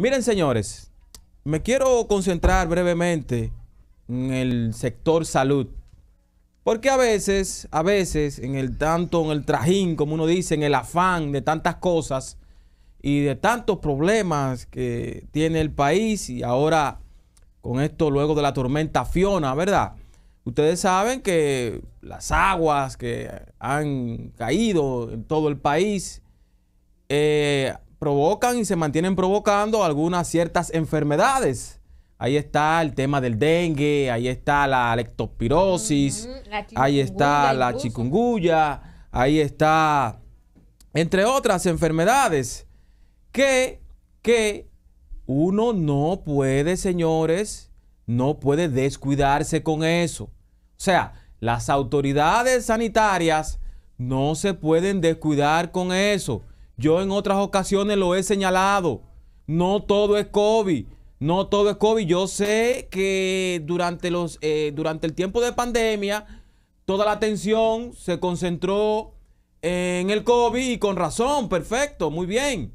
Miren, señores, me quiero concentrar brevemente en el sector salud. Porque a veces, a veces, en el tanto, en el trajín, como uno dice, en el afán de tantas cosas y de tantos problemas que tiene el país y ahora con esto luego de la tormenta Fiona, ¿verdad? Ustedes saben que las aguas que han caído en todo el país eh, provocan y se mantienen provocando algunas ciertas enfermedades. Ahí está el tema del dengue, ahí está la leptospirosis, ahí está la chikungunya, ahí está, entre otras enfermedades que, que uno no puede, señores, no puede descuidarse con eso. O sea, las autoridades sanitarias no se pueden descuidar con eso. Yo en otras ocasiones lo he señalado. No todo es COVID. No todo es COVID. Yo sé que durante, los, eh, durante el tiempo de pandemia, toda la atención se concentró en el COVID y con razón. Perfecto, muy bien.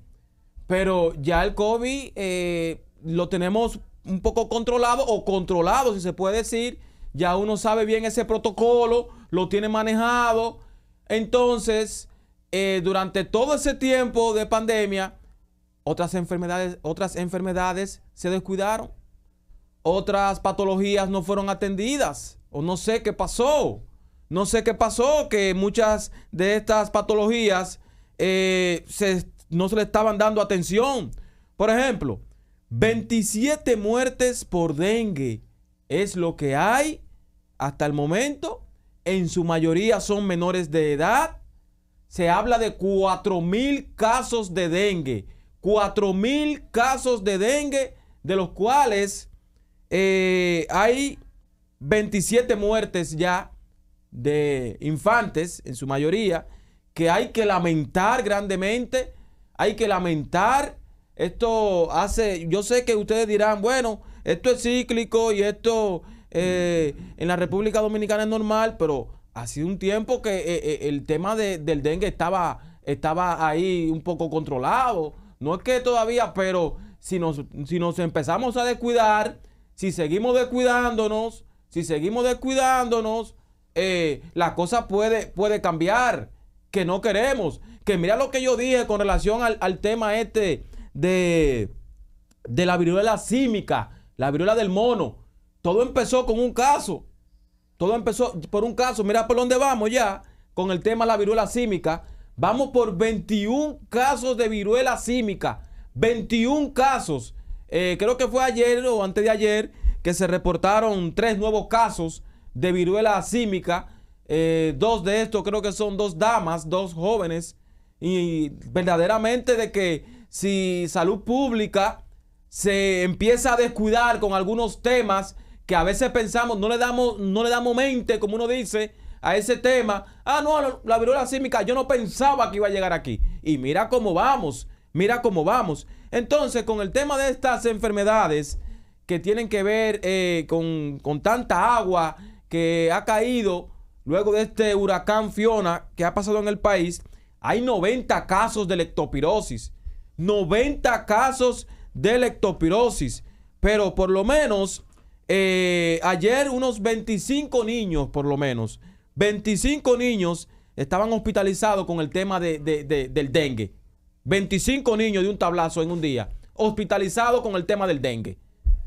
Pero ya el COVID eh, lo tenemos un poco controlado o controlado, si se puede decir. Ya uno sabe bien ese protocolo, lo tiene manejado. Entonces, eh, durante todo ese tiempo de pandemia, otras enfermedades, otras enfermedades se descuidaron, otras patologías no fueron atendidas, o no sé qué pasó, no sé qué pasó, que muchas de estas patologías eh, no se le estaban dando atención. Por ejemplo, 27 muertes por dengue es lo que hay hasta el momento. En su mayoría son menores de edad se habla de 4.000 casos de dengue. 4.000 casos de dengue, de los cuales eh, hay 27 muertes ya de infantes, en su mayoría, que hay que lamentar grandemente, hay que lamentar. Esto hace, yo sé que ustedes dirán, bueno, esto es cíclico y esto eh, en la República Dominicana es normal, pero ha sido un tiempo que eh, eh, el tema del dengue estaba, estaba ahí un poco controlado. No es que todavía, pero si nos, si empezamos a descuidar, si seguimos descuidándonos, si seguimos descuidándonos, eh, la cosa puede, puede cambiar, que no queremos. Que mira lo que yo dije con relación al, tema este de, de la viruela símica, la viruela del mono. Todo empezó con un caso todo empezó por un caso. Mira por dónde vamos ya con el tema de la viruela símica. Vamos por 21 casos de viruela símica. 21 casos. Eh, creo que fue ayer o antes de ayer que se reportaron tres nuevos casos de viruela símica. Eh, dos de estos creo que son dos damas, dos jóvenes. Y verdaderamente de que si salud pública se empieza a descuidar con algunos temas que a veces pensamos, no le damos, no le damos mente, como uno dice, a ese tema. Ah, no, la viruela símica, yo no pensaba que iba a llegar aquí. Y mira cómo vamos, mira cómo vamos. Entonces, con el tema de estas enfermedades que tienen que ver eh, con, con tanta agua que ha caído luego de este huracán Fiona que ha pasado en el país, hay 90 casos de lectopirosis. 90 casos de lectopirosis. Pero por lo menos eh, ayer unos 25 niños, por lo menos, 25 niños estaban hospitalizados con el tema del dengue. 25 niños de un tablazo en un día, hospitalizados con el tema del dengue.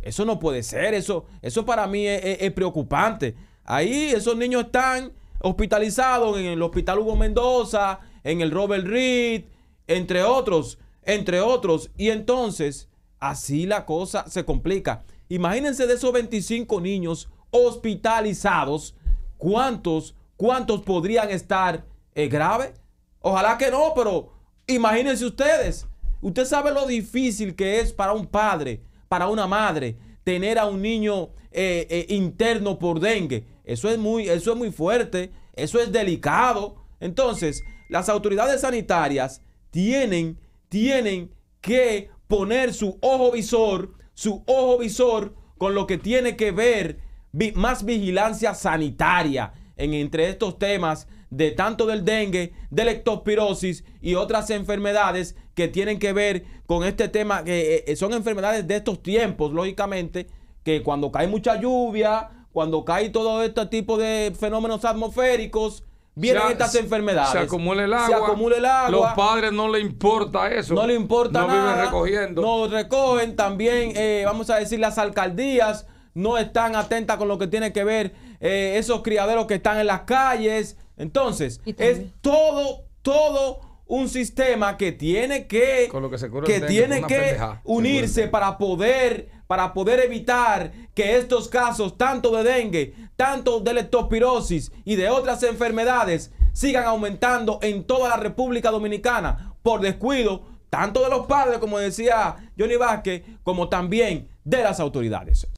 Eso no puede ser, eso, eso para mí es, es preocupante. Ahí esos niños están hospitalizados en el Hospital Hugo Mendoza, en el Robert Reed, entre otros, entre otros. Y entonces, así la cosa se complica. Imagínense de esos 25 niños hospitalizados, ¿cuántos, cuántos podrían estar eh, graves? Ojalá que no, pero imagínense ustedes. Usted sabe lo difícil que es para un padre, para una madre, tener a un niño eh, eh, interno por dengue. Eso es, muy, eso es muy fuerte, eso es delicado. Entonces, las autoridades sanitarias tienen, tienen que poner su ojo visor su ojo visor con lo que tiene que ver más vigilancia sanitaria en entre estos temas de tanto del dengue, de la y otras enfermedades que tienen que ver con este tema, que eh, eh, son enfermedades de estos tiempos, lógicamente, que cuando cae mucha lluvia, cuando cae todo este tipo de fenómenos atmosféricos, vienen estas enfermedades. Se acumula, el agua, se Los padres no le importa eso. No le importa no nada. No viven recogiendo. No recogen. También, eh, vamos a decir, las alcaldías no están atentas con lo que tiene que ver eh, esos criaderos que están en las calles. Entonces, es todo, todo un sistema que tiene que, que, tiene que unirse para poder para poder evitar que estos casos, tanto de dengue, tanto de leptospirosis y de otras enfermedades, sigan aumentando en toda la República Dominicana por descuido, tanto de los padres, como decía Johnny Vázquez, como también de las autoridades.